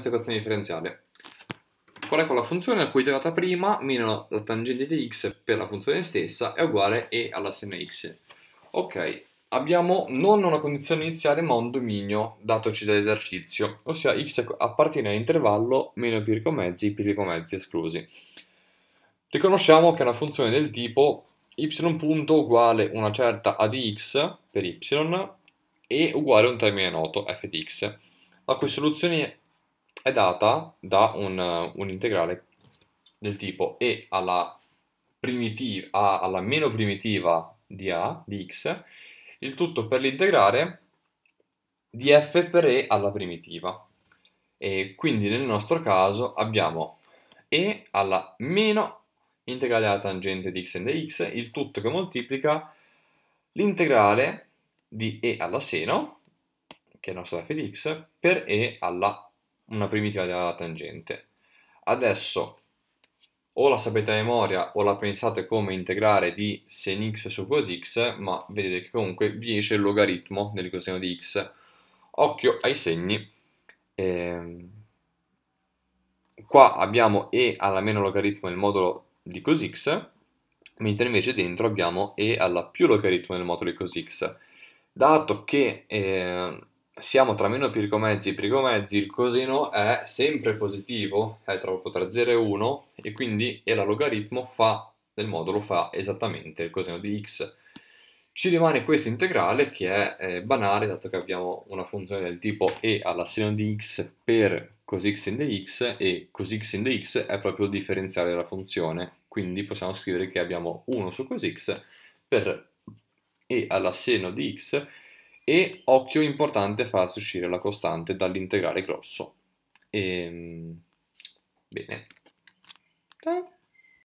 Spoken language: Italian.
questa equazione differenziale. Qual è quella funzione a cui derivata prima meno la tangente di x per la funzione stessa è uguale a e alla seno x. Ok, abbiamo non una condizione iniziale ma un dominio datoci dall'esercizio, ossia x appartiene all'intervallo meno pi mezzi, pi mezzi esclusi. Riconosciamo che è una funzione del tipo y punto uguale una certa a di x per y e uguale un termine noto f di x, la cui soluzione è data da un, un integrale del tipo e alla, primitiva, alla meno primitiva di a di x, il tutto per l'integrale di f per e alla primitiva. E quindi nel nostro caso abbiamo e alla meno integrale alla tangente di x e dx, il tutto che moltiplica l'integrale di e alla seno, che è il nostro f di x, per e alla una primitiva della tangente. Adesso o la sapete a memoria o la pensate come integrare di sen x su cos x, ma vedete che comunque vi esce il logaritmo del coseno di x. Occhio ai segni. Ehm, qua abbiamo e alla meno logaritmo del modulo di cos x, mentre invece dentro abbiamo e alla più logaritmo del modulo di cos x. Dato che eh, siamo tra meno pi mezzi e pi mezzi, il coseno è sempre positivo, è troppo tra 0 e 1 e quindi e la logaritmo fa, del modulo fa esattamente il coseno di x. Ci rimane questa integrale che è eh, banale dato che abbiamo una funzione del tipo e alla seno di x per cosx in dx e cosx in dx è proprio il differenziale della funzione. Quindi possiamo scrivere che abbiamo 1 su cosx per e alla seno di x e occhio importante farsi uscire la costante dall'integrale grosso. E, ehm, bene.